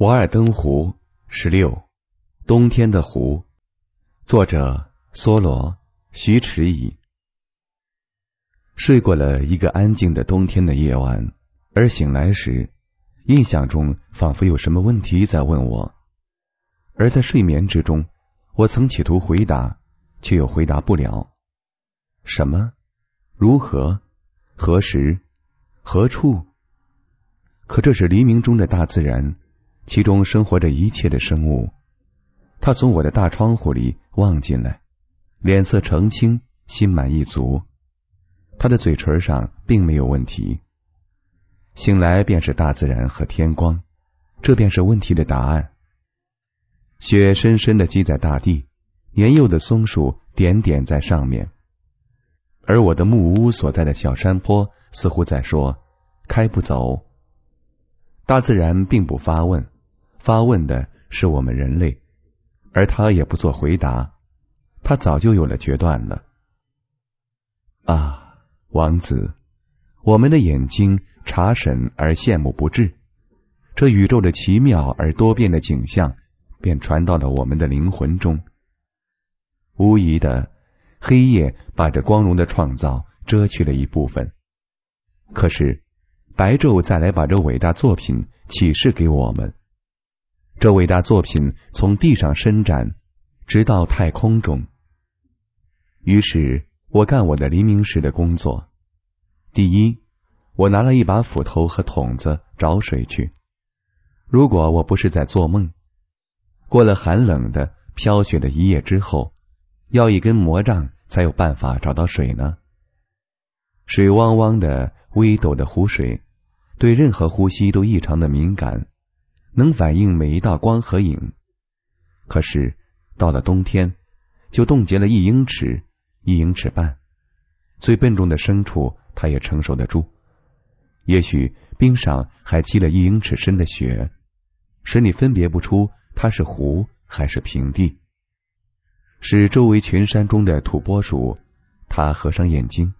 《瓦尔登湖》十六，冬天的湖，作者梭罗，徐迟译。睡过了一个安静的冬天的夜晚，而醒来时，印象中仿佛有什么问题在问我，而在睡眠之中，我曾企图回答，却又回答不了。什么？如何？何时？何处？可这是黎明中的大自然。其中生活着一切的生物，他从我的大窗户里望进来，脸色澄清，心满意足。他的嘴唇上并没有问题。醒来便是大自然和天光，这便是问题的答案。雪深深的积在大地，年幼的松树点点在上面，而我的木屋所在的小山坡似乎在说：“开不走。”大自然并不发问。发问的是我们人类，而他也不做回答。他早就有了决断了。啊，王子，我们的眼睛查审而羡慕不至，这宇宙的奇妙而多变的景象便传到了我们的灵魂中。无疑的，黑夜把这光荣的创造遮去了一部分，可是白昼再来把这伟大作品启示给我们。这伟大作品从地上伸展，直到太空中。于是，我干我的黎明时的工作。第一，我拿了一把斧头和桶子找水去。如果我不是在做梦，过了寒冷的飘雪的一夜之后，要一根魔杖才有办法找到水呢。水汪汪的微抖的湖水，对任何呼吸都异常的敏感。能反映每一道光和影，可是到了冬天，就冻结了一英尺、一英尺半。最笨重的牲畜，它也承受得住。也许冰上还积了一英尺深的雪，使你分辨不出它是湖还是平地。使周围群山中的土拨鼠，它合上眼睛，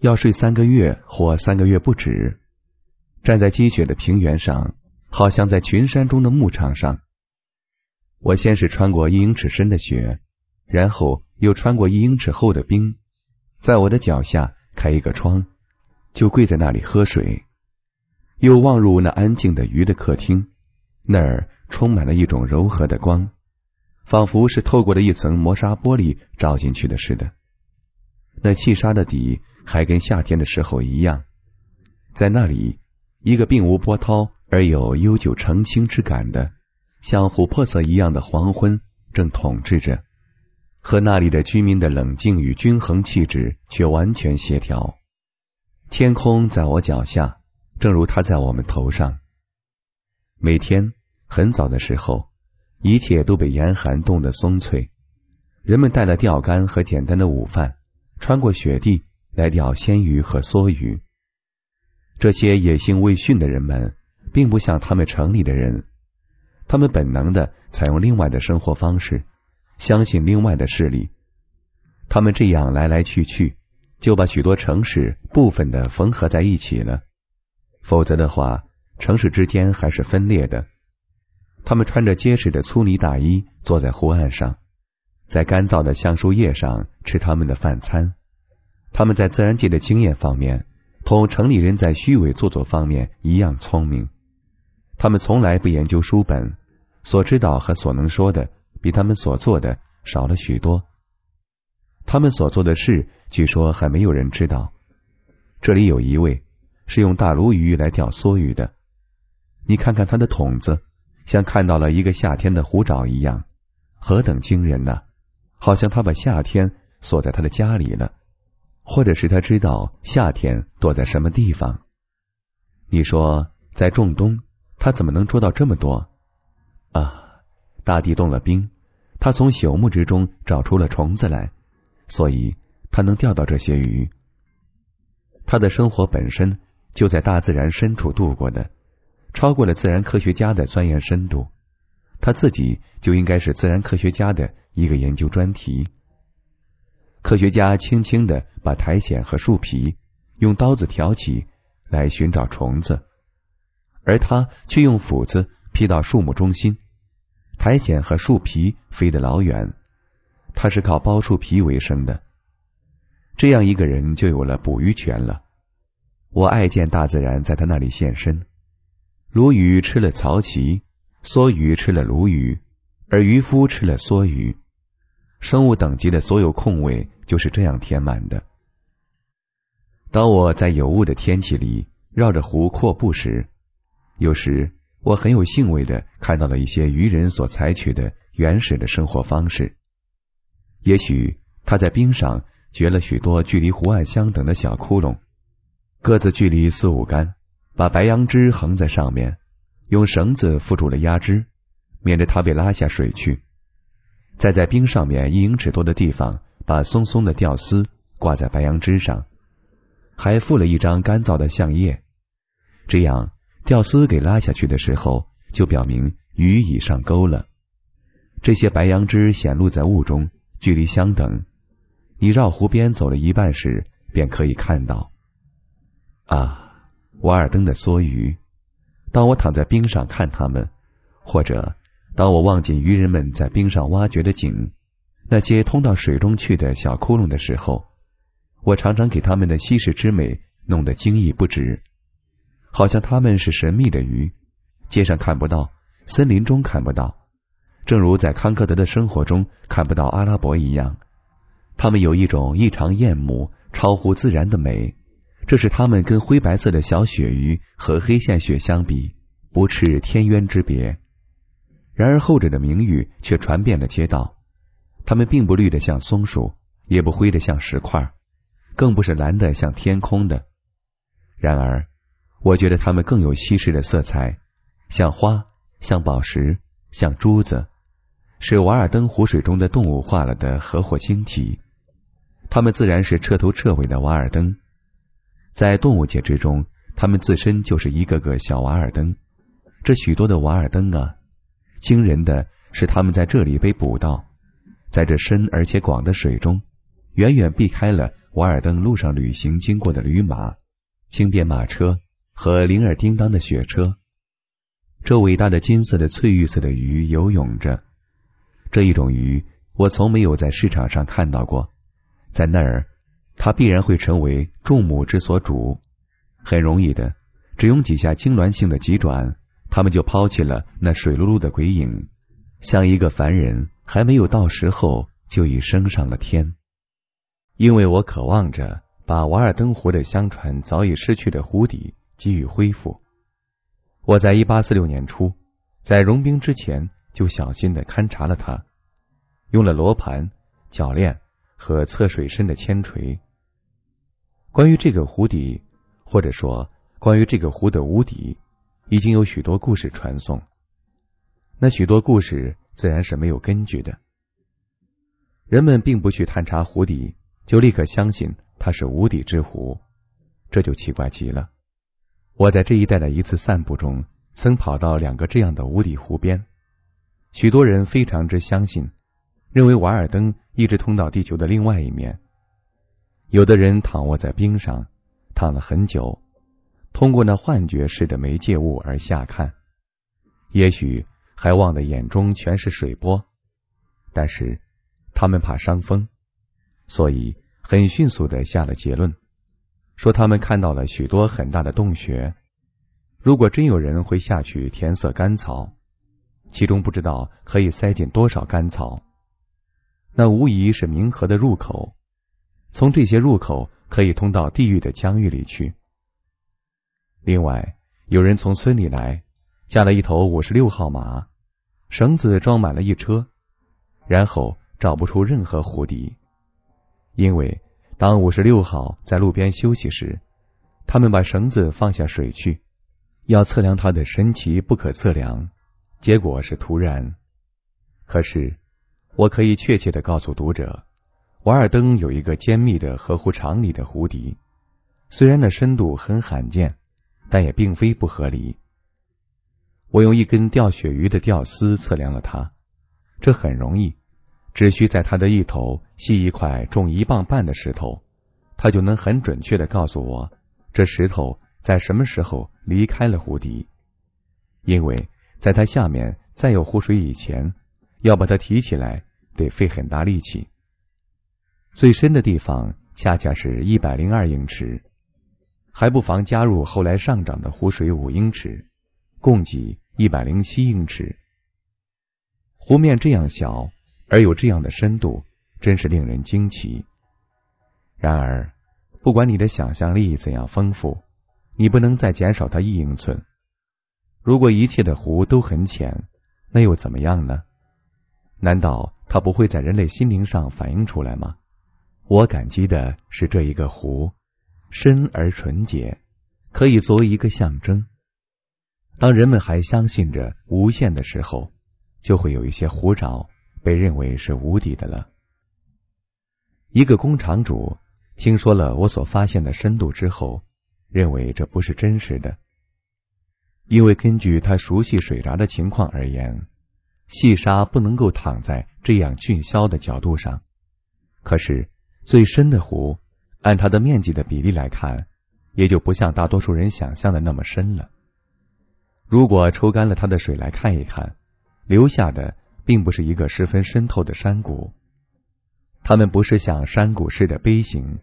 要睡三个月或三个月不止。站在积雪的平原上。好像在群山中的牧场上，我先是穿过一英尺深的雪，然后又穿过一英尺厚的冰，在我的脚下开一个窗，就跪在那里喝水，又望入那安静的鱼的客厅，那儿充满了一种柔和的光，仿佛是透过了一层磨砂玻璃照进去的似的。那细沙的底还跟夏天的时候一样，在那里，一个并无波涛。而有悠久澄清之感的，像琥珀色一样的黄昏正统治着，和那里的居民的冷静与均衡气质却完全协调。天空在我脚下，正如它在我们头上。每天很早的时候，一切都被严寒冻得松脆。人们带了钓竿和简单的午饭，穿过雪地来钓鲜鱼和梭鱼。这些野性未驯的人们。并不像他们城里的人，他们本能的采用另外的生活方式，相信另外的势力。他们这样来来去去，就把许多城市部分的缝合在一起了。否则的话，城市之间还是分裂的。他们穿着结实的粗呢大衣，坐在湖岸上，在干燥的橡树叶上吃他们的饭餐。他们在自然界的经验方面，同城里人在虚伪做作方面一样聪明。他们从来不研究书本，所知道和所能说的比他们所做的少了许多。他们所做的事，据说还没有人知道。这里有一位是用大鲈鱼来钓梭鱼的，你看看他的桶子，像看到了一个夏天的虎爪一样，何等惊人呐！好像他把夏天锁在他的家里了，或者是他知道夏天躲在什么地方？你说，在仲冬？他怎么能捉到这么多？啊！大地冻了冰，他从朽木之中找出了虫子来，所以他能钓到这些鱼。他的生活本身就在大自然深处度过的，超过了自然科学家的钻研深度。他自己就应该是自然科学家的一个研究专题。科学家轻轻的把苔藓和树皮用刀子挑起来，寻找虫子。而他却用斧子劈到树木中心，苔藓和树皮飞得老远。他是靠剥树皮为生的。这样一个人就有了捕鱼权了。我爱见大自然在他那里现身。鲈鱼吃了曹鳍，梭鱼吃了鲈鱼，而渔夫吃了梭鱼。生物等级的所有空位就是这样填满的。当我在有雾的天气里绕着湖阔步时，有时我很有兴味的看到了一些渔人所采取的原始的生活方式。也许他在冰上掘了许多距离湖岸相等的小窟窿，各自距离四五杆，把白杨枝横在上面，用绳子缚住了鸭枝，免得它被拉下水去。再在冰上面一英尺多的地方，把松松的吊丝挂在白杨枝上，还附了一张干燥的相叶，这样。钓丝给拉下去的时候，就表明鱼已上钩了。这些白杨枝显露在雾中，距离相等。你绕湖边走了一半时，便可以看到。啊，瓦尔登的梭鱼！当我躺在冰上看它们，或者当我望见渔人们在冰上挖掘的井，那些通到水中去的小窟窿的时候，我常常给他们的稀世之美弄得惊异不止。好像它们是神秘的鱼，街上看不到，森林中看不到，正如在康科德的生活中看不到阿拉伯一样。它们有一种异常艳目、超乎自然的美，这是他们跟灰白色的小鳕鱼和黑线鳕相比，不啻天渊之别。然而后者的名誉却传遍了街道。他们并不绿的像松鼠，也不灰的像石块，更不是蓝的像天空的。然而。我觉得它们更有稀世的色彩，像花，像宝石，像珠子，是瓦尔登湖水中的动物化了的核或晶体。它们自然是彻头彻尾的瓦尔登，在动物界之中，它们自身就是一个个小瓦尔登。这许多的瓦尔登啊！惊人的是，它们在这里被捕到，在这深而且广的水中，远远避开了瓦尔登路上旅行经过的驴马轻便马车。和铃儿叮当的雪车，这伟大的金色的翠玉色的鱼游泳着。这一种鱼，我从没有在市场上看到过。在那儿，它必然会成为众目之所瞩。很容易的，只用几下痉挛性的急转，它们就抛弃了那水漉漉的鬼影，像一个凡人还没有到时候就已升上了天。因为我渴望着把瓦尔登湖的相传早已失去的湖底。给予恢复。我在一八四六年初在融冰之前就小心的勘察了它，用了罗盘、铰链和测水深的铅锤。关于这个湖底，或者说关于这个湖的无底，已经有许多故事传颂。那许多故事自然是没有根据的。人们并不去探查湖底，就立刻相信它是无底之湖，这就奇怪极了。我在这一带的一次散步中，曾跑到两个这样的无底湖边，许多人非常之相信，认为瓦尔登一直通到地球的另外一面。有的人躺卧在冰上，躺了很久，通过那幻觉似的媒介物而下看，也许还望得眼中全是水波，但是他们怕伤风，所以很迅速的下了结论。说他们看到了许多很大的洞穴，如果真有人会下去填塞干草，其中不知道可以塞进多少干草，那无疑是冥河的入口。从这些入口可以通到地狱的疆域里去。另外，有人从村里来，下了一头五十六号马，绳子装满了一车，然后找不出任何湖底，因为。当五十六号在路边休息时，他们把绳子放下水去，要测量它的神奇不可测量，结果是突然。可是，我可以确切的告诉读者，瓦尔登有一个尖密的、合乎常理的湖底，虽然那深度很罕见，但也并非不合理。我用一根钓鳕鱼的钓丝测量了它，这很容易。只需在它的一头系一块重一磅半的石头，它就能很准确的告诉我这石头在什么时候离开了湖底。因为在它下面再有湖水以前，要把它提起来得费很大力气。最深的地方恰恰是一百零二英尺，还不妨加入后来上涨的湖水五英尺，共计一百零七英尺。湖面这样小。而有这样的深度，真是令人惊奇。然而，不管你的想象力怎样丰富，你不能再减少它一英寸。如果一切的湖都很浅，那又怎么样呢？难道它不会在人类心灵上反映出来吗？我感激的是这一个湖深而纯洁，可以作为一个象征。当人们还相信着无限的时候，就会有一些湖沼。被认为是无底的了。一个工厂主听说了我所发现的深度之后，认为这不是真实的，因为根据他熟悉水闸的情况而言，细沙不能够躺在这样俊峭的角度上。可是最深的湖，按它的面积的比例来看，也就不像大多数人想象的那么深了。如果抽干了它的水来看一看，留下的。并不是一个十分深透的山谷，它们不是像山谷似的杯形，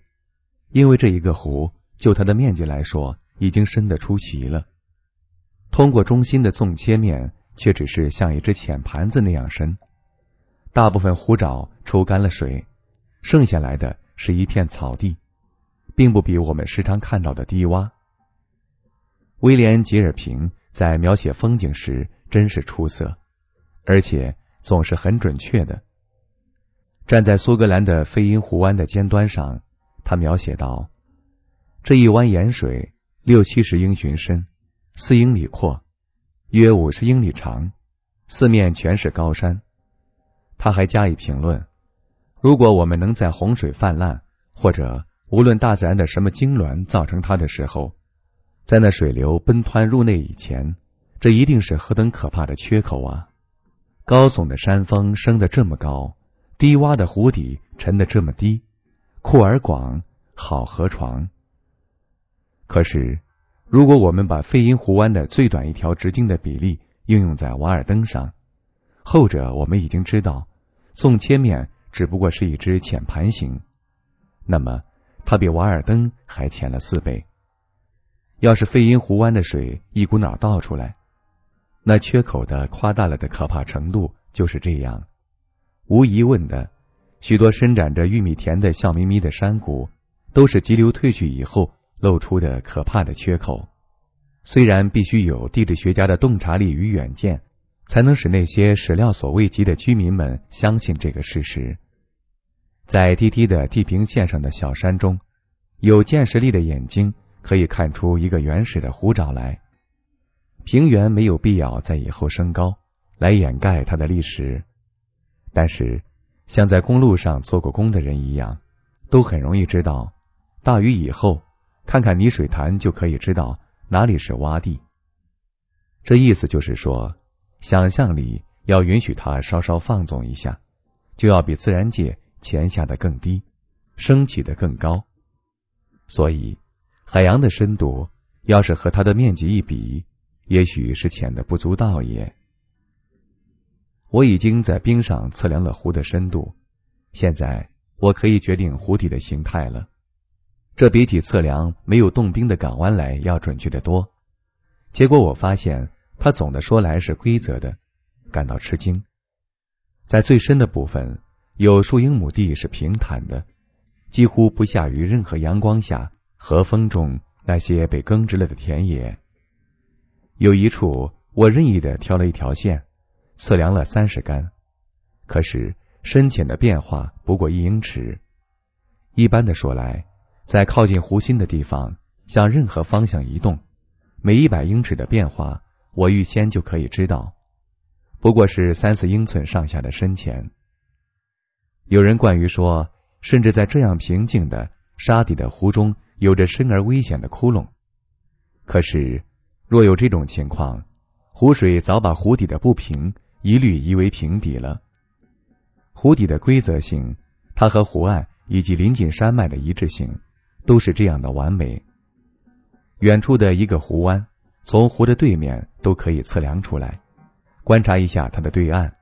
因为这一个湖就它的面积来说已经深得出奇了。通过中心的纵切面却只是像一只浅盘子那样深。大部分湖沼抽干了水，剩下来的是一片草地，并不比我们时常看到的低洼。威廉·吉尔平在描写风景时真是出色，而且。总是很准确的。站在苏格兰的飞鹰湖湾的尖端上，他描写道：“这一湾盐水六七十英寻深，四英里阔，约五十英里长，四面全是高山。”他还加以评论：“如果我们能在洪水泛滥，或者无论大自然的什么痉挛造成它的时候，在那水流奔湍入内以前，这一定是何等可怕的缺口啊！”高耸的山峰升得这么高，低洼的湖底沉得这么低，阔而广，好河床。可是，如果我们把费因湖湾的最短一条直径的比例应用在瓦尔登上，后者我们已经知道，纵切面只不过是一只浅盘形，那么它比瓦尔登还浅了四倍。要是费因湖湾的水一股脑倒出来。那缺口的夸大了的可怕程度就是这样，无疑问的，许多伸展着玉米田的笑眯眯的山谷，都是急流退去以后露出的可怕的缺口。虽然必须有地质学家的洞察力与远见，才能使那些始料所未及的居民们相信这个事实。在低低的地平线上的小山中，有见识力的眼睛可以看出一个原始的虎爪来。平原没有必要在以后升高来掩盖它的历史，但是像在公路上做过工的人一样，都很容易知道，大雨以后看看泥水潭就可以知道哪里是洼地。这意思就是说，想象里要允许它稍稍放纵一下，就要比自然界潜下的更低，升起的更高。所以，海洋的深度要是和它的面积一比，也许是浅的不足道也。我已经在冰上测量了湖的深度，现在我可以决定湖底的形态了。这比起测量没有冻冰的港湾来要准确得多。结果我发现，它总的说来是规则的，感到吃惊。在最深的部分，有数英亩地是平坦的，几乎不下于任何阳光下、和风中那些被耕植了的田野。有一处，我任意的挑了一条线，测量了三十杆，可是深浅的变化不过一英尺。一般的说来，在靠近湖心的地方，向任何方向移动，每一百英尺的变化，我预先就可以知道，不过是三四英寸上下的深浅。有人惯于说，甚至在这样平静的沙底的湖中，有着深而危险的窟窿，可是。若有这种情况，湖水早把湖底的不平一律移为平底了。湖底的规则性，它和湖岸以及临近山脉的一致性，都是这样的完美。远处的一个湖湾，从湖的对面都可以测量出来。观察一下它的对岸，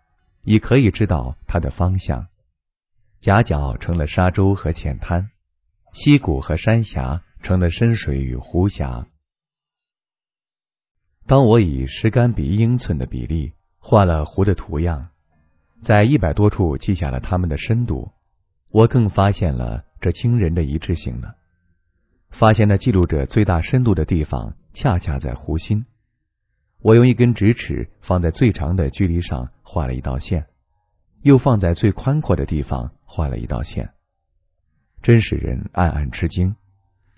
已可以知道它的方向。夹角成了沙洲和浅滩，溪谷和山峡成了深水与湖峡。当我以十杆比一英寸的比例画了湖的图样，在一百多处记下了它们的深度，我更发现了这惊人的一致性了。发现那记录着最大深度的地方恰恰在湖心。我用一根直尺放在最长的距离上画了一道线，又放在最宽阔的地方画了一道线，真使人暗暗吃惊。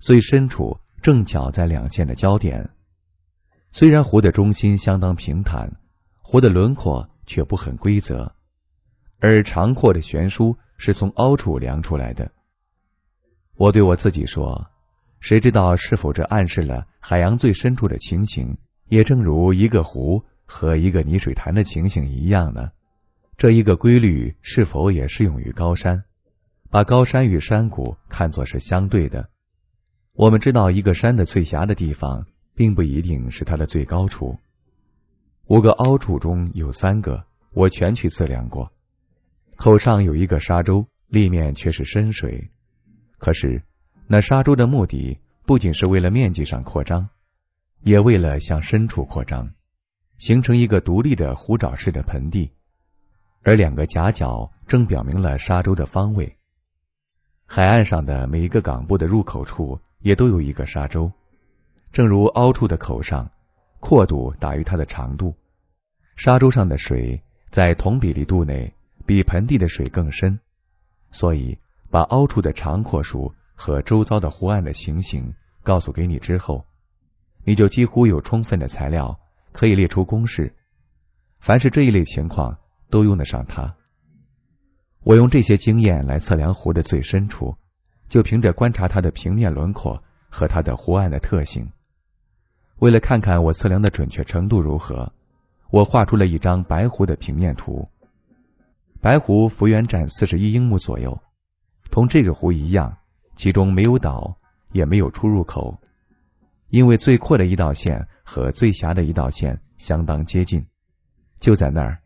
最深处正巧在两线的焦点。虽然湖的中心相当平坦，湖的轮廓却不很规则，而长阔的悬殊是从凹处量出来的。我对我自己说：“谁知道是否这暗示了海洋最深处的情形？也正如一个湖和一个泥水潭的情形一样呢？这一个规律是否也适用于高山？把高山与山谷看作是相对的？我们知道一个山的翠霞的地方。”并不一定是它的最高处。五个凹处中有三个，我全去测量过。口上有一个沙洲，立面却是深水。可是，那沙洲的目的不仅是为了面积上扩张，也为了向深处扩张，形成一个独立的湖沼式的盆地。而两个夹角正表明了沙洲的方位。海岸上的每一个港部的入口处也都有一个沙洲。正如凹处的口上，阔度大于它的长度，沙洲上的水在同比例度内比盆地的水更深，所以把凹处的长阔数和周遭的湖岸的情形告诉给你之后，你就几乎有充分的材料可以列出公式。凡是这一类情况都用得上它。我用这些经验来测量湖的最深处，就凭着观察它的平面轮廓和它的湖岸的特性。为了看看我测量的准确程度如何，我画出了一张白湖的平面图。白湖幅员占四十一英亩左右，同这个湖一样，其中没有岛，也没有出入口，因为最阔的一道线和最狭的一道线相当接近。就在那儿，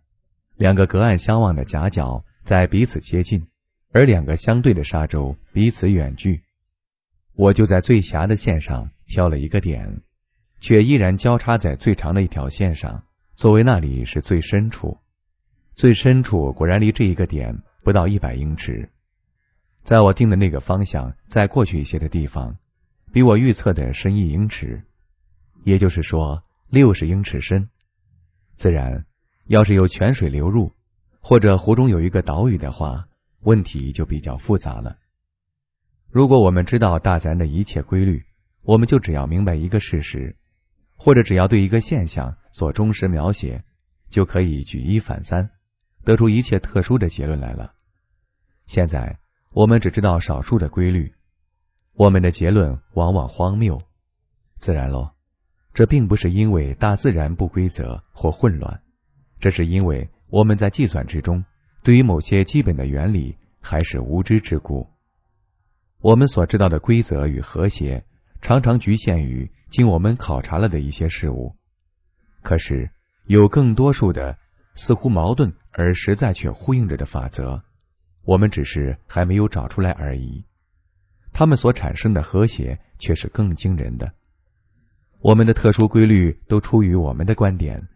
两个隔岸相望的夹角在彼此接近，而两个相对的沙洲彼此远距。我就在最狭的线上挑了一个点。却依然交叉在最长的一条线上。作为那里是最深处，最深处果然离这一个点不到一百英尺。在我定的那个方向再过去一些的地方，比我预测的深一英尺，也就是说六十英尺深。自然，要是有泉水流入，或者湖中有一个岛屿的话，问题就比较复杂了。如果我们知道大自然的一切规律，我们就只要明白一个事实。或者只要对一个现象做忠实描写，就可以举一反三，得出一切特殊的结论来了。现在我们只知道少数的规律，我们的结论往往荒谬。自然喽，这并不是因为大自然不规则或混乱，这是因为我们在计算之中对于某些基本的原理还是无知之故。我们所知道的规则与和谐。常常局限于经我们考察了的一些事物，可是有更多数的似乎矛盾而实在却呼应着的法则，我们只是还没有找出来而已。他们所产生的和谐却是更惊人的。我们的特殊规律都出于我们的观点，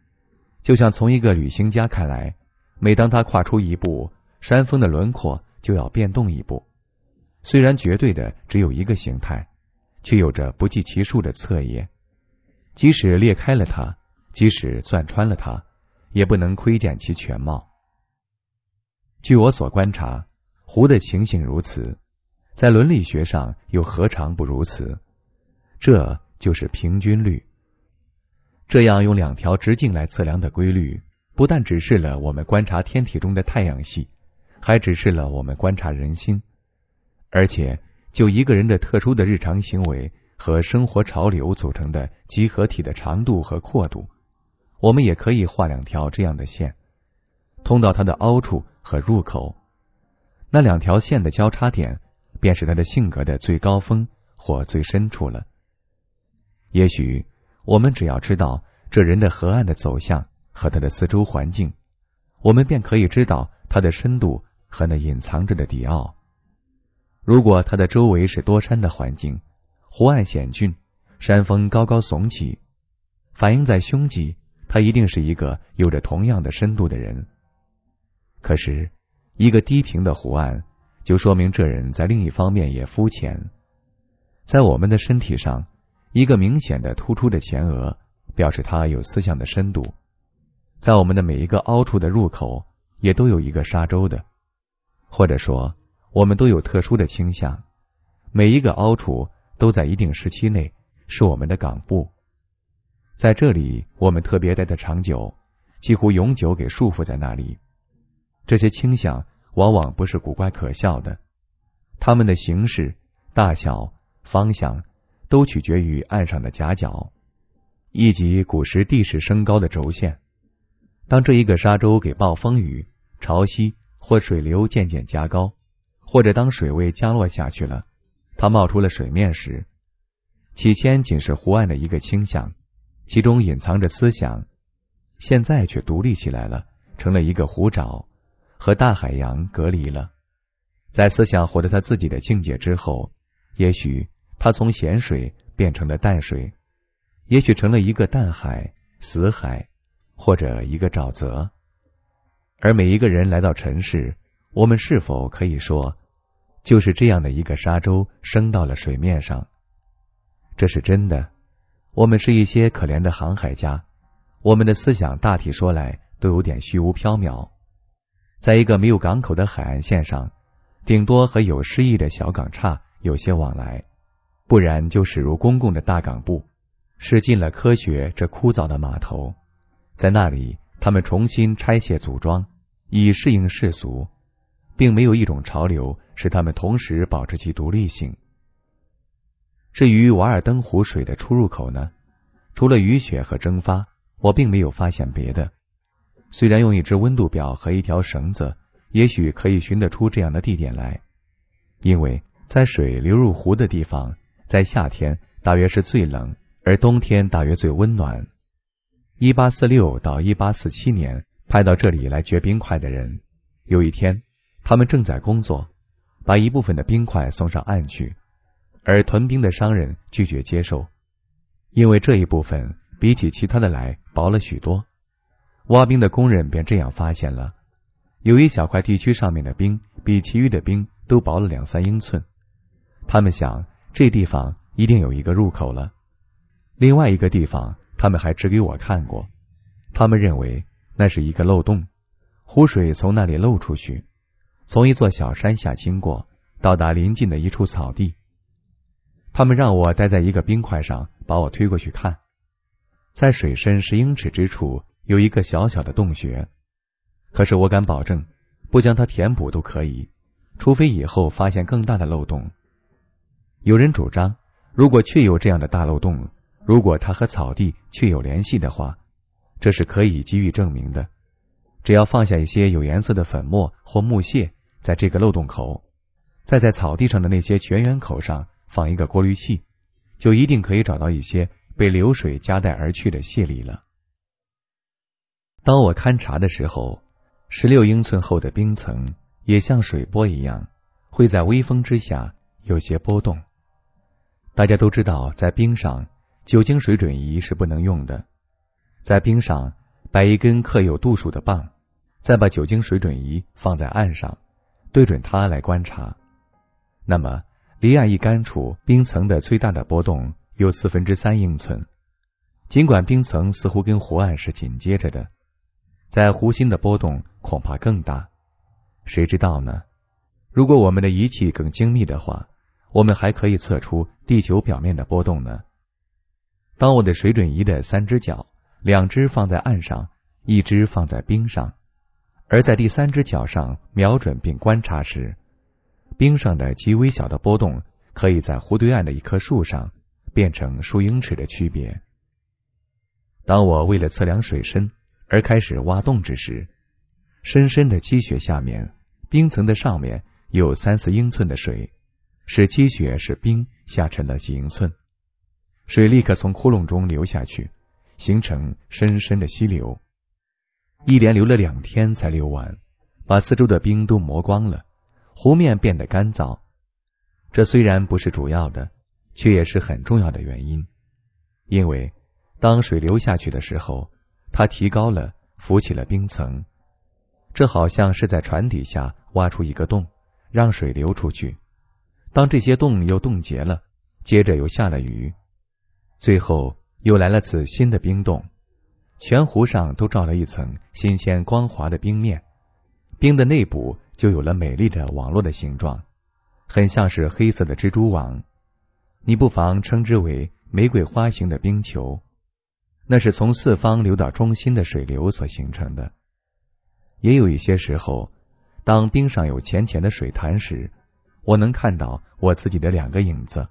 就像从一个旅行家看来，每当他跨出一步，山峰的轮廓就要变动一步，虽然绝对的只有一个形态。却有着不计其数的侧验，即使裂开了它，即使钻穿了它，也不能窥见其全貌。据我所观察，湖的情形如此，在伦理学上又何尝不如此？这就是平均率。这样用两条直径来测量的规律，不但指示了我们观察天体中的太阳系，还指示了我们观察人心，而且。就一个人的特殊的日常行为和生活潮流组成的集合体的长度和阔度，我们也可以画两条这样的线，通到它的凹处和入口。那两条线的交叉点，便是他的性格的最高峰或最深处了。也许我们只要知道这人的河岸的走向和他的四周环境，我们便可以知道他的深度和那隐藏着的底奥。如果他的周围是多山的环境，湖岸险峻，山峰高高耸起，反映在胸肌，他一定是一个有着同样的深度的人。可是，一个低平的湖岸就说明这人在另一方面也肤浅。在我们的身体上，一个明显的突出的前额表示他有思想的深度；在我们的每一个凹处的入口也都有一个沙洲的，或者说。我们都有特殊的倾向，每一个凹处都在一定时期内是我们的港埠，在这里我们特别待的长久，几乎永久给束缚在那里。这些倾向往往不是古怪可笑的，它们的形式、大小、方向都取决于岸上的夹角以及古时地势升高的轴线。当这一个沙洲给暴风雨、潮汐或水流渐渐加高。或者当水位降落下去了，它冒出了水面时，起先仅是湖岸的一个倾向，其中隐藏着思想；现在却独立起来了，成了一个湖沼，和大海洋隔离了。在思想获得他自己的境界之后，也许他从咸水变成了淡水，也许成了一个淡海、死海，或者一个沼泽。而每一个人来到尘世。我们是否可以说，就是这样的一个沙洲升到了水面上？这是真的。我们是一些可怜的航海家，我们的思想大体说来都有点虚无缥缈。在一个没有港口的海岸线上，顶多和有诗意的小港差有些往来，不然就驶入公共的大港埠，驶进了科学这枯燥的码头。在那里，他们重新拆卸组装，以适应世俗。并没有一种潮流使它们同时保持其独立性。至于瓦尔登湖水的出入口呢？除了雨雪和蒸发，我并没有发现别的。虽然用一只温度表和一条绳子，也许可以寻得出这样的地点来，因为在水流入湖的地方，在夏天大约是最冷，而冬天大约最温暖。一八四六到一八四七年派到这里来掘冰块的人，有一天。他们正在工作，把一部分的冰块送上岸去，而屯冰的商人拒绝接受，因为这一部分比起其他的来薄了许多。挖冰的工人便这样发现了，有一小块地区上面的冰比其余的冰都薄了两三英寸。他们想，这地方一定有一个入口了。另外一个地方，他们还指给我看过，他们认为那是一个漏洞，湖水从那里漏出去。从一座小山下经过，到达临近的一处草地。他们让我待在一个冰块上，把我推过去看。在水深十英尺之处有一个小小的洞穴，可是我敢保证，不将它填补都可以，除非以后发现更大的漏洞。有人主张，如果确有这样的大漏洞，如果它和草地确有联系的话，这是可以给予证明的。只要放下一些有颜色的粉末或木屑。在这个漏洞口，再在草地上的那些泉源口上放一个过滤器，就一定可以找到一些被流水夹带而去的屑粒了。当我勘察的时候，十六英寸厚的冰层也像水波一样会在微风之下有些波动。大家都知道，在冰上酒精水准仪是不能用的。在冰上摆一根刻有度数的棒，再把酒精水准仪放在岸上。对准它来观察，那么离岸一干处冰层的最大的波动有四分之三英寸。尽管冰层似乎跟湖岸是紧接着的，在湖心的波动恐怕更大。谁知道呢？如果我们的仪器更精密的话，我们还可以测出地球表面的波动呢。当我的水准仪的三只脚，两只放在岸上，一只放在冰上。而在第三只脚上瞄准并观察时，冰上的极微小的波动，可以在湖对岸的一棵树上变成数英尺的区别。当我为了测量水深而开始挖洞之时，深深的积雪下面，冰层的上面有三四英寸的水，使积雪使冰下沉了几英寸，水立刻从窟窿中流下去，形成深深的溪流。一连流了两天才流完，把四周的冰都磨光了，湖面变得干燥。这虽然不是主要的，却也是很重要的原因。因为当水流下去的时候，它提高了，浮起了冰层。这好像是在船底下挖出一个洞，让水流出去。当这些洞又冻结了，接着又下了雨，最后又来了次新的冰冻。全湖上都罩了一层新鲜光滑的冰面，冰的内部就有了美丽的网络的形状，很像是黑色的蜘蛛网。你不妨称之为玫瑰花形的冰球，那是从四方流到中心的水流所形成的。也有一些时候，当冰上有浅浅的水潭时，我能看到我自己的两个影子，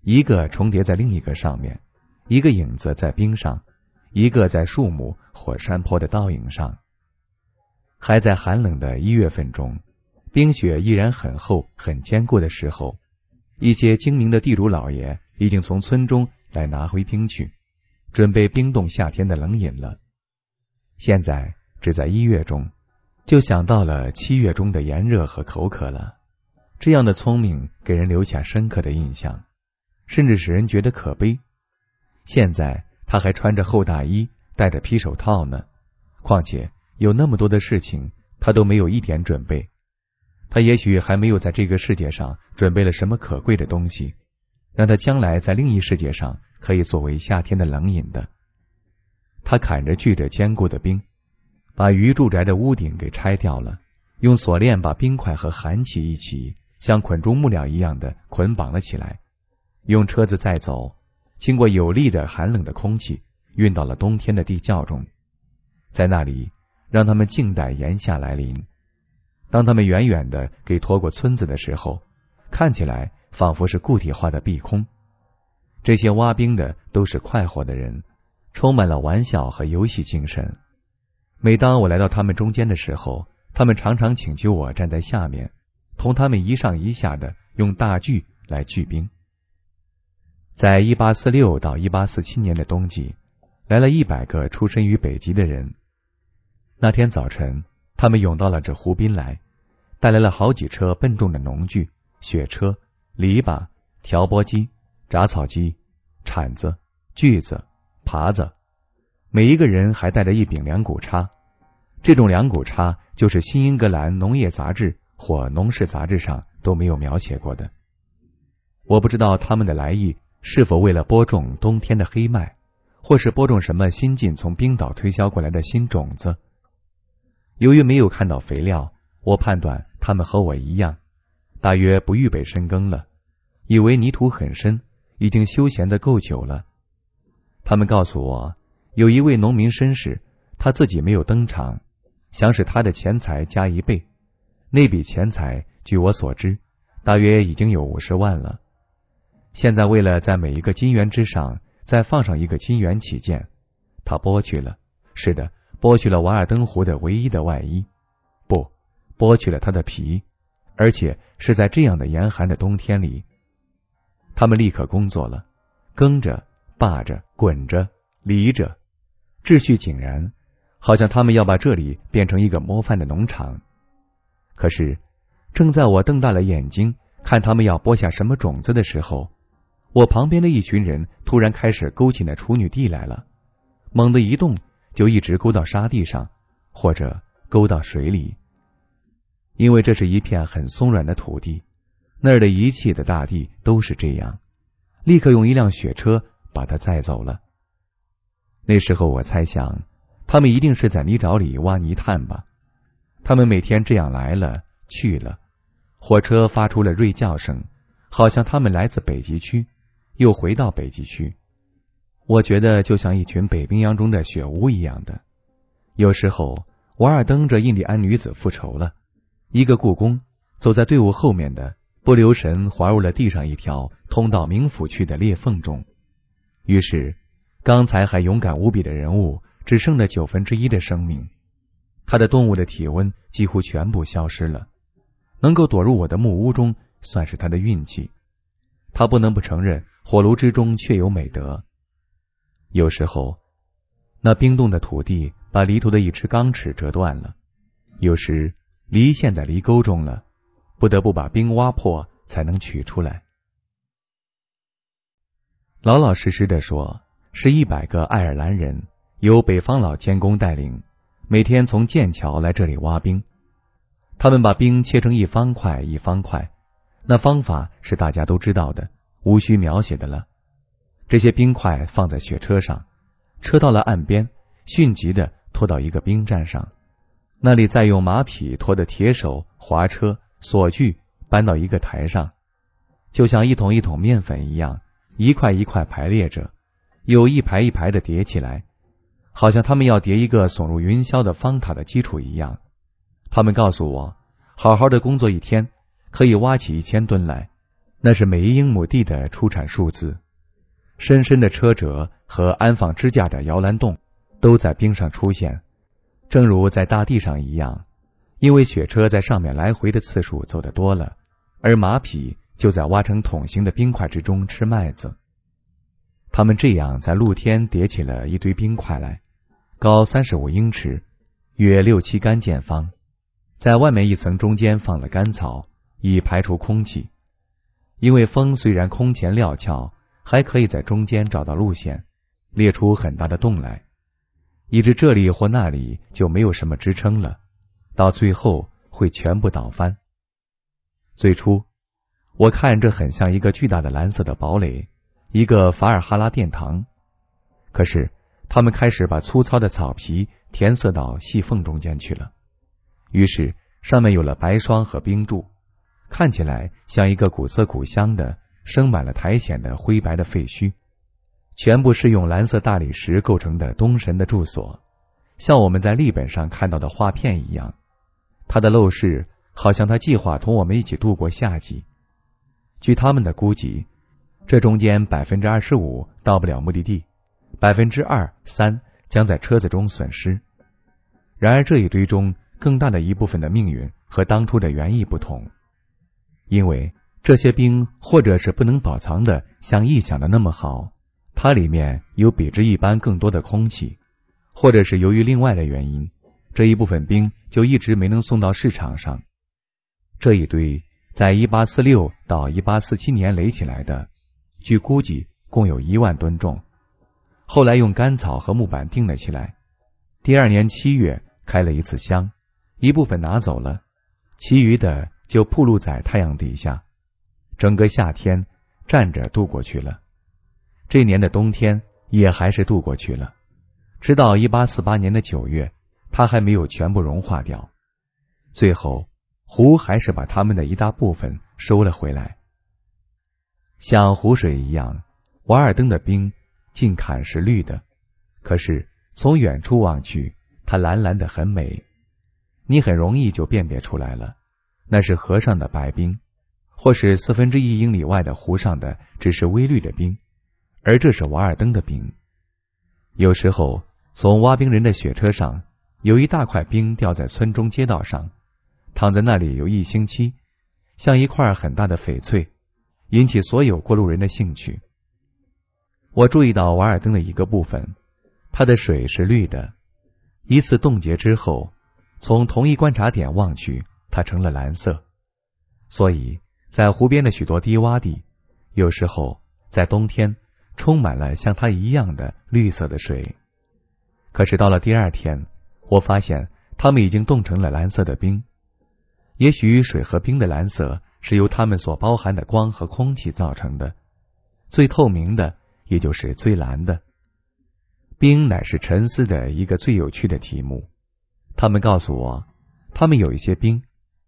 一个重叠在另一个上面，一个影子在冰上。一个在树木或山坡的倒影上，还在寒冷的一月份中，冰雪依然很厚很坚固的时候，一些精明的地主老爷已经从村中来拿回冰去，准备冰冻夏天的冷饮了。现在只在一月中，就想到了七月中的炎热和口渴了。这样的聪明给人留下深刻的印象，甚至使人觉得可悲。现在。他还穿着厚大衣，戴着皮手套呢。况且有那么多的事情，他都没有一点准备。他也许还没有在这个世界上准备了什么可贵的东西，让他将来在另一世界上可以作为夏天的冷饮的。他砍着锯着坚固的冰，把鱼住宅的屋顶给拆掉了，用锁链把冰块和寒气一起像捆住木料一样的捆绑了起来，用车子载走。经过有力的寒冷的空气，运到了冬天的地窖中，在那里让他们静待炎夏来临。当他们远远的给拖过村子的时候，看起来仿佛是固体化的碧空。这些挖冰的都是快活的人，充满了玩笑和游戏精神。每当我来到他们中间的时候，他们常常请求我站在下面，同他们一上一下的用大锯来锯冰。在一八四六到一八四七年的冬季，来了一百个出身于北极的人。那天早晨，他们涌到了这湖滨来，带来了好几车笨重的农具、雪车、篱笆、调拨机、铡草机、铲子、锯子、耙子。每一个人还带着一柄两股叉。这种两股叉就是《新英格兰农业杂志》或《农事杂志》上都没有描写过的。我不知道他们的来意。是否为了播种冬天的黑麦，或是播种什么新进从冰岛推销过来的新种子？由于没有看到肥料，我判断他们和我一样，大约不预备深耕了，以为泥土很深，已经休闲的够久了。他们告诉我，有一位农民绅士，他自己没有登场，想使他的钱财加一倍。那笔钱财，据我所知，大约已经有五十万了。现在，为了在每一个金元之上再放上一个金元起见，他剥去了，是的，剥去了《瓦尔登湖》的唯一的外衣，不，剥去了他的皮，而且是在这样的严寒的冬天里，他们立刻工作了，耕着、霸着、滚着、犁着，秩序井然，好像他们要把这里变成一个模范的农场。可是，正在我瞪大了眼睛看他们要播下什么种子的时候，我旁边的一群人突然开始勾起那处女地来了，猛地一动，就一直勾到沙地上，或者勾到水里。因为这是一片很松软的土地，那儿的一切的大地都是这样。立刻用一辆雪车把它载走了。那时候我猜想，他们一定是在泥沼里挖泥炭吧？他们每天这样来了去了。火车发出了锐叫声，好像他们来自北极区。又回到北极区，我觉得就像一群北冰洋中的雪屋一样的。有时候，瓦尔登这印第安女子复仇了，一个故宫走在队伍后面的，不留神滑入了地上一条通到冥府区的裂缝中。于是，刚才还勇敢无比的人物，只剩了九分之一的生命。他的动物的体温几乎全部消失了，能够躲入我的木屋中，算是他的运气。他不能不承认。火炉之中确有美德。有时候，那冰冻的土地把犁头的一只钢尺折断了；有时，犁陷在犁沟中了，不得不把冰挖破才能取出来。老老实实的说，是一百个爱尔兰人由北方老监工带领，每天从剑桥来这里挖冰。他们把冰切成一方块一方块，那方法是大家都知道的。无需描写的了。这些冰块放在雪车上，车到了岸边，迅疾的拖到一个冰站上，那里再用马匹拖的铁手滑车、锁具搬到一个台上，就像一桶一桶面粉一样，一块一块排列着，有一排一排的叠起来，好像他们要叠一个耸入云霄的方塔的基础一样。他们告诉我，好好的工作一天，可以挖起一千吨来。那是每一英亩地的出产数字。深深的车辙和安放支架的摇篮洞都在冰上出现，正如在大地上一样，因为雪车在上面来回的次数走得多了，而马匹就在挖成桶形的冰块之中吃麦子。他们这样在露天叠起了一堆冰块来，高三十五英尺，约六七干见方，在外面一层中间放了干草，以排除空气。因为风虽然空前料峭，还可以在中间找到路线，裂出很大的洞来，以致这里或那里就没有什么支撑了，到最后会全部倒翻。最初，我看这很像一个巨大的蓝色的堡垒，一个法尔哈拉殿堂。可是他们开始把粗糙的草皮填塞到细缝中间去了，于是上面有了白霜和冰柱。看起来像一个古色古香的、生满了苔藓的灰白的废墟，全部是用蓝色大理石构成的。东神的住所，像我们在立本上看到的画片一样，他的陋室好像他计划同我们一起度过夏季。据他们的估计，这中间百分之二十五到不了目的地，百分之二三将在车子中损失。然而，这一堆中更大的一部分的命运和当初的原意不同。因为这些冰或者是不能保藏的，像臆想的那么好，它里面有比之一般更多的空气，或者是由于另外的原因，这一部分冰就一直没能送到市场上。这一堆在一八四六到一八四七年垒起来的，据估计共有一万吨重，后来用干草和木板钉了起来。第二年七月开了一次箱，一部分拿走了，其余的。就铺露在太阳底下，整个夏天站着度过去了。这年的冬天也还是度过去了。直到一八四八年的九月，它还没有全部融化掉。最后湖还是把它们的一大部分收了回来。像湖水一样，瓦尔登的冰近看是绿的，可是从远处望去，它蓝蓝的很美。你很容易就辨别出来了。那是河上的白冰，或是四分之一英里外的湖上的，只是微绿的冰；而这是瓦尔登的冰。有时候，从挖冰人的雪车上有一大块冰掉在村中街道上，躺在那里有一星期，像一块很大的翡翠，引起所有过路人的兴趣。我注意到瓦尔登的一个部分，它的水是绿的。一次冻结之后，从同一观察点望去。它成了蓝色，所以在湖边的许多低洼地，有时候在冬天充满了像它一样的绿色的水。可是到了第二天，我发现它们已经冻成了蓝色的冰。也许水和冰的蓝色是由它们所包含的光和空气造成的。最透明的，也就是最蓝的冰，乃是沉思的一个最有趣的题目。他们告诉我，他们有一些冰。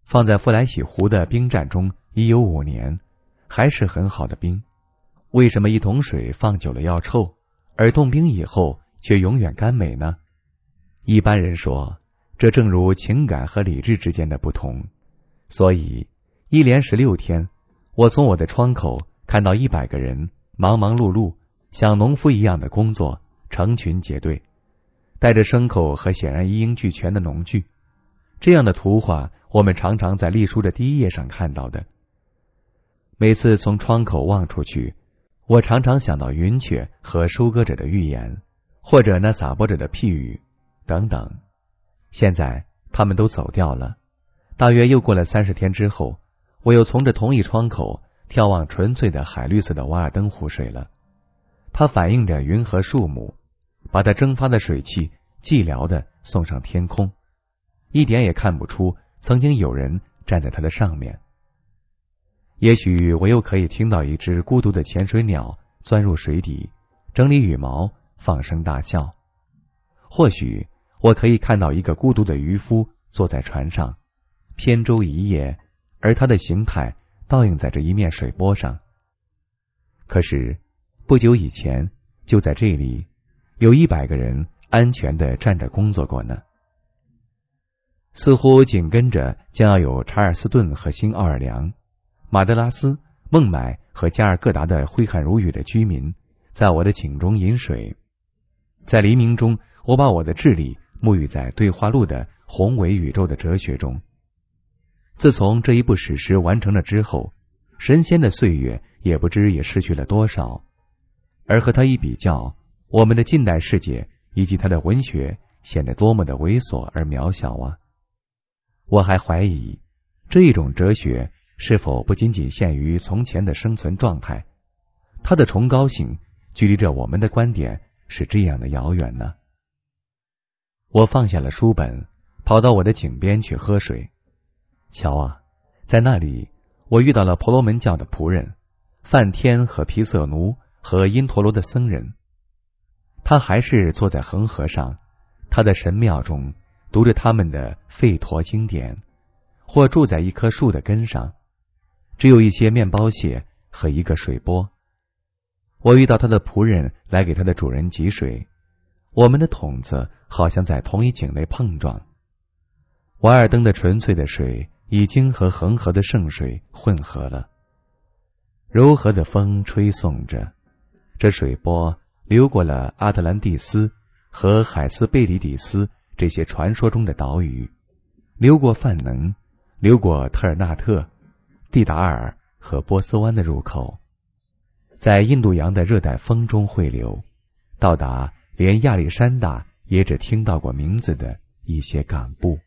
放在富莱喜湖的冰站中已有五年，还是很好的冰。为什么一桶水放久了要臭，而冻冰以后却永远甘美呢？一般人说，这正如情感和理智之间的不同。所以，一连十六天，我从我的窗口看到一百个人忙忙碌碌，像农夫一样的工作，成群结队，带着牲口和显然一应俱全的农具，这样的图画。我们常常在隶书的第一页上看到的。每次从窗口望出去，我常常想到云雀和收割者的预言，或者那撒播者的譬喻等等。现在他们都走掉了。大约又过了三十天之后，我又从这同一窗口眺望纯粹的海绿色的瓦尔登湖水了。它反映着云和树木，把它蒸发的水汽寂寥的送上天空，一点也看不出。曾经有人站在它的上面。也许我又可以听到一只孤独的潜水鸟钻入水底，整理羽毛，放声大笑。或许我可以看到一个孤独的渔夫坐在船上，扁舟一叶，而他的形态倒映在这一面水波上。可是不久以前，就在这里，有一百个人安全的站着工作过呢。似乎紧跟着将要有查尔斯顿和新奥尔良、马德拉斯、孟买和加尔各答的挥汗如雨的居民在我的井中饮水。在黎明中，我把我的智力沐浴在对话录的宏伟宇宙的哲学中。自从这一部史诗完成了之后，神仙的岁月也不知也失去了多少。而和他一比较，我们的近代世界以及他的文学显得多么的猥琐而渺小啊！我还怀疑，这种哲学是否不仅仅限于从前的生存状态？它的崇高性距离着我们的观点是这样的遥远呢？我放下了书本，跑到我的井边去喝水。瞧啊，在那里我遇到了婆罗门教的仆人、梵天和皮色奴和因陀罗的僧人。他还是坐在恒河上，他的神庙中。读着他们的吠陀经典，或住在一棵树的根上，只有一些面包屑和一个水波。我遇到他的仆人来给他的主人汲水，我们的桶子好像在同一井内碰撞。瓦尔登的纯粹的水已经和恒河的圣水混合了。柔和的风吹送着，这水波流过了阿特兰蒂斯和海斯贝里底斯。这些传说中的岛屿，流过范能，流过特尔纳特、蒂达尔和波斯湾的入口，在印度洋的热带风中汇流，到达连亚历山大也只听到过名字的一些港埠。